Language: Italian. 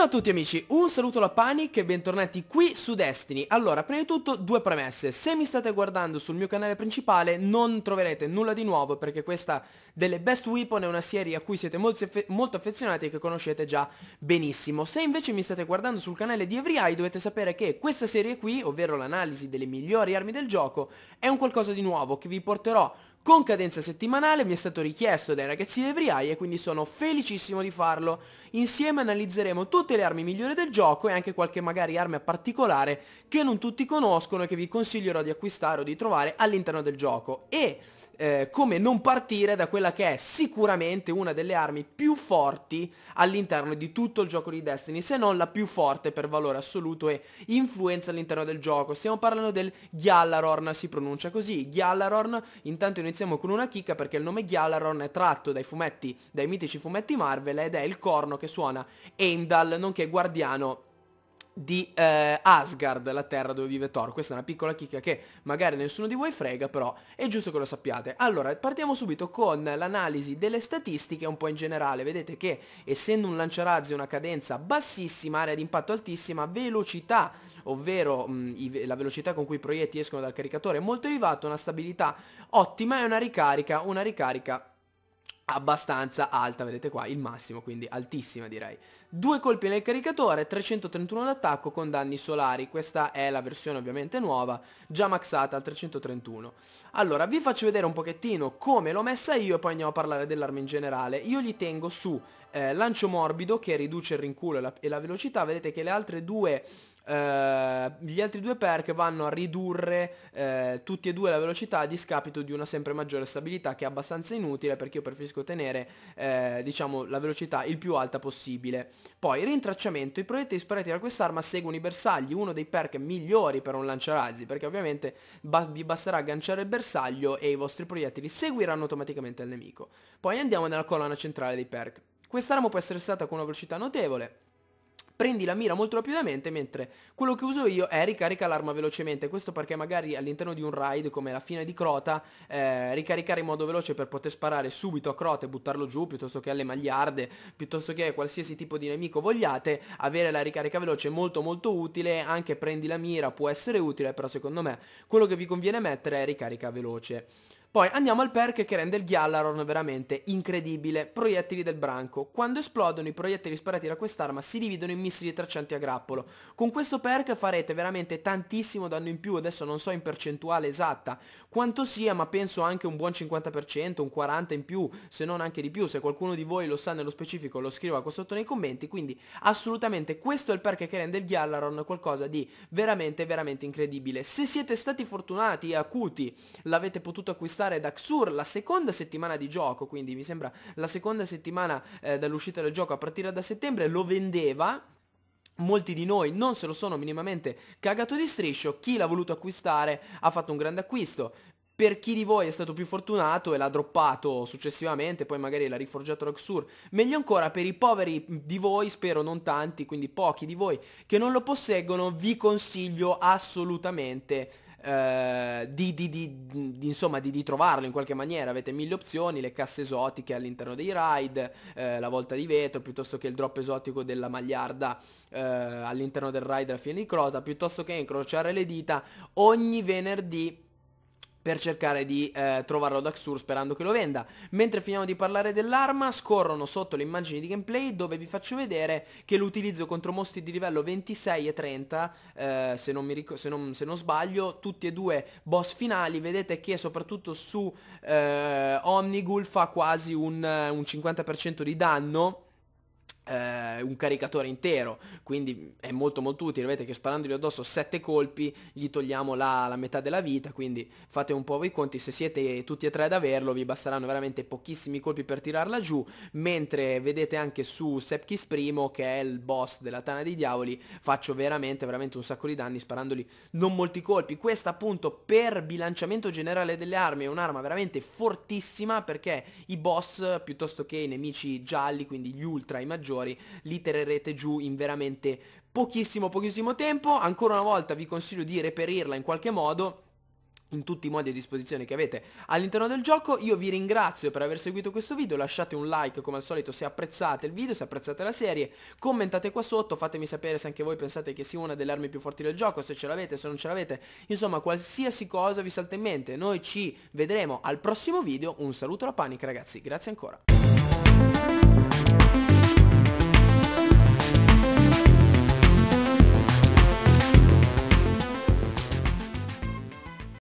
Ciao a tutti amici, un saluto alla Panic e bentornati qui su Destiny Allora, prima di tutto due premesse Se mi state guardando sul mio canale principale non troverete nulla di nuovo Perché questa delle Best Weapon è una serie a cui siete molto, molto affezionati e che conoscete già benissimo Se invece mi state guardando sul canale di Every Eye dovete sapere che questa serie qui, ovvero l'analisi delle migliori armi del gioco È un qualcosa di nuovo che vi porterò con cadenza settimanale, mi è stato richiesto dai ragazzi di e quindi sono felicissimo di farlo. Insieme analizzeremo tutte le armi migliori del gioco e anche qualche magari arma particolare che non tutti conoscono e che vi consiglierò di acquistare o di trovare all'interno del gioco. E eh, come non partire da quella che è sicuramente una delle armi più forti all'interno di tutto il gioco di Destiny, se non la più forte per valore assoluto e influenza all'interno del gioco. Stiamo parlando del Gjallarorn, si pronuncia così, Gjallarorn, intanto iniziamo iniziamo con una chicca perché il nome Gyalaron è tratto dai fumetti, dai mitici fumetti Marvel ed è il corno che suona Heimdall, nonché guardiano di eh, Asgard, la terra dove vive Thor. Questa è una piccola chicca che magari nessuno di voi frega, però è giusto che lo sappiate. Allora, partiamo subito con l'analisi delle statistiche un po' in generale. Vedete che essendo un lanciarazzi una cadenza bassissima, area di impatto altissima, velocità, ovvero mh, la velocità con cui i proiettili escono dal caricatore è molto elevata, una stabilità ottima e una ricarica, una ricarica abbastanza alta, vedete qua, il massimo, quindi altissima direi. Due colpi nel caricatore, 331 d'attacco con danni solari, questa è la versione ovviamente nuova, già maxata al 331. Allora, vi faccio vedere un pochettino come l'ho messa io e poi andiamo a parlare dell'arma in generale. Io gli tengo su eh, lancio morbido che riduce il rinculo e la, e la velocità, vedete che le altre due Uh, gli altri due perk vanno a ridurre uh, tutti e due la velocità a discapito di una sempre maggiore stabilità che è abbastanza inutile perché io preferisco tenere uh, diciamo la velocità il più alta possibile poi rintracciamento i proiettili sparati da quest'arma seguono i bersagli uno dei perk migliori per un lanciarazzi perché ovviamente ba vi basterà agganciare il bersaglio e i vostri proiettili seguiranno automaticamente il nemico poi andiamo nella colonna centrale dei perk Quest'arma può essere stata con una velocità notevole, prendi la mira molto rapidamente mentre quello che uso io è ricarica l'arma velocemente questo perché magari all'interno di un raid come la fine di Crota eh, ricaricare in modo veloce per poter sparare subito a Crota e buttarlo giù piuttosto che alle magliarde piuttosto che a qualsiasi tipo di nemico vogliate avere la ricarica veloce è molto molto utile anche prendi la mira può essere utile però secondo me quello che vi conviene mettere è ricarica veloce poi andiamo al perk che rende il Ghiallaron veramente incredibile. Proiettili del branco. Quando esplodono i proiettili sparati da quest'arma si dividono in missili traccianti a grappolo. Con questo perk farete veramente tantissimo danno in più, adesso non so in percentuale esatta quanto sia, ma penso anche un buon 50%, un 40% in più, se non anche di più. Se qualcuno di voi lo sa nello specifico lo scriva qua sotto nei commenti, quindi assolutamente questo è il perk che rende il Ghiallaron qualcosa di veramente veramente incredibile. Se siete stati fortunati e acuti l'avete potuto acquistare stare Daxur la seconda settimana di gioco, quindi mi sembra la seconda settimana eh, dall'uscita del gioco a partire da settembre, lo vendeva molti di noi non se lo sono minimamente cagato di striscio, chi l'ha voluto acquistare ha fatto un grande acquisto. Per chi di voi è stato più fortunato e l'ha droppato successivamente, poi magari l'ha riforgiato Roxur, meglio ancora per i poveri di voi, spero non tanti, quindi pochi di voi che non lo posseggono, vi consiglio assolutamente eh, di, di, di, insomma, di, trovarlo in qualche maniera. Avete mille opzioni, le casse esotiche all'interno dei ride, eh, la volta di vetro, piuttosto che il drop esotico della magliarda eh, all'interno del ride alla fine di Crota, piuttosto che incrociare le dita ogni venerdì per cercare di eh, trovarlo da Xur sperando che lo venda. Mentre finiamo di parlare dell'arma, scorrono sotto le immagini di gameplay dove vi faccio vedere che l'utilizzo contro mostri di livello 26 e 30, eh, se, non se, non, se, non sbaglio, tutti e due boss finali, vedete che soprattutto su eh, Omnigul fa quasi un, un 50% di danno eh, un caricatore intero, quindi è molto molto utile, vedete che sparandogli addosso 7 colpi gli togliamo la, la, metà della vita, quindi fate un po' voi conti, se siete tutti e tre ad averlo vi basteranno veramente pochissimi colpi per tirarla giù, mentre vedete anche su Sepkis Primo che è il boss della Tana dei Diavoli, faccio veramente veramente un sacco di danni sparandogli non molti colpi, questa appunto per bilanciamento generale delle armi è un'arma veramente fortissima perché i boss piuttosto che i nemici gialli, quindi gli ultra, i maggiori, giocatori li tirerete giù in veramente pochissimo pochissimo tempo ancora una volta vi consiglio di reperirla in qualche modo in tutti i modi a disposizione che avete all'interno del gioco io vi ringrazio per aver seguito questo video lasciate un like come al solito se apprezzate il video se apprezzate la serie commentate qua sotto fatemi sapere se anche voi pensate che sia una delle armi più forti del gioco se ce l'avete se non ce l'avete insomma qualsiasi cosa vi salta in mente noi ci vedremo al prossimo video un saluto alla panic ragazzi grazie ancora